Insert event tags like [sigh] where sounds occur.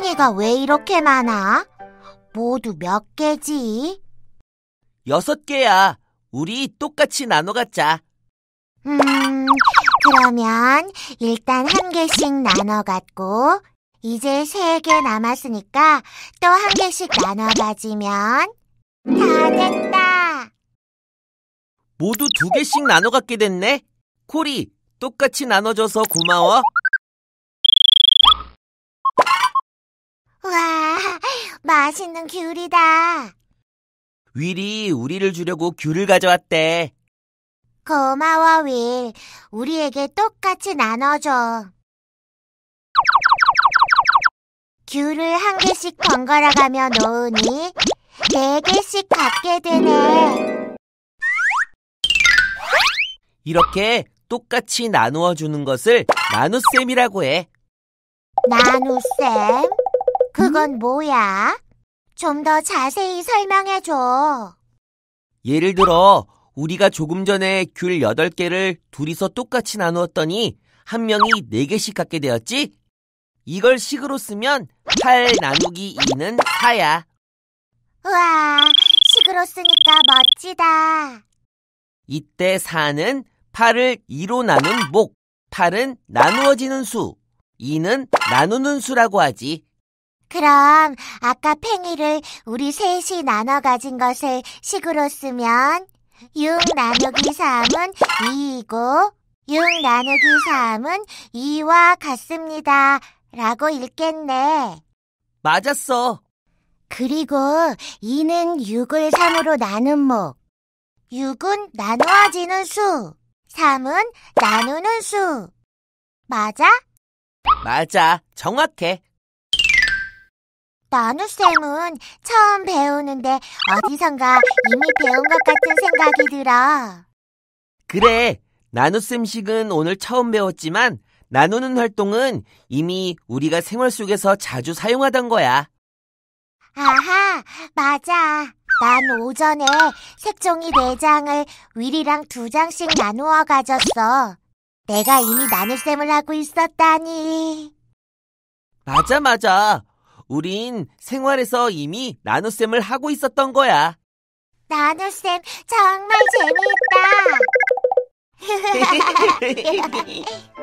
땡땡이가 왜 이렇게 많아? 모두 몇 개지? 여섯 개야. 우리 똑같이 나눠 갖자. 음, 그러면 일단 한 개씩 나눠 갖고 이제 세 개 남았으니까 또 한 개씩 나눠 가지면 다 됐다. 모두 두 개씩 나눠 갖게 됐네. 코리, 똑같이 나눠줘서 고마워. 맛있는 귤이다. 윌이 우리를 주려고 귤을 가져왔대. 고마워, 윌. 우리에게 똑같이 나눠줘. 귤을 한 개씩 번갈아 가며 놓으니 네 개씩 갖게 되네. 이렇게 똑같이 나누어 주는 것을 나눗셈이라고 해. 나눗셈? 그건 뭐야? 좀 더 자세히 설명해 줘. 예를 들어 우리가 조금 전에 귤 8개를 둘이서 똑같이 나누었더니 한 명이 4개씩 갖게 되었지? 이걸 식으로 쓰면 8 나누기 2는 4야. 우와, 식으로 쓰니까 멋지다. 이때 4는 8을 2로 나눈 목, 8은 나누어지는 수, 2는 나누는 수라고 하지. 그럼 아까 팽이를 우리 셋이 나눠 가진 것을 식으로 쓰면 6 나누기 3은 2이고 6 나누기 3은 2와 같습니다. 라고 읽겠네. 맞았어. 그리고 2는 6을 3으로 나눈 목. 6은 나누어지는 수. 3은 나누는 수. 맞아? 맞아. 정확해. 나누쌤은 처음 배우는데 어디선가 이미 배운 것 같은 생각이 들어. 그래, 나누쌤식은 오늘 처음 배웠지만 나누는 활동은 이미 우리가 생활 속에서 자주 사용하던 거야. 아하, 맞아. 난 오전에 색종이 네장을 위리랑 두장씩 나누어 가졌어. 내가 이미 나눗셈을 하고 있었다니. 맞아, 맞아. 우린 생활에서 이미 나눗셈을 하고 있었던 거야. 나눗셈 정말 재미있다. [laughs] [laughs]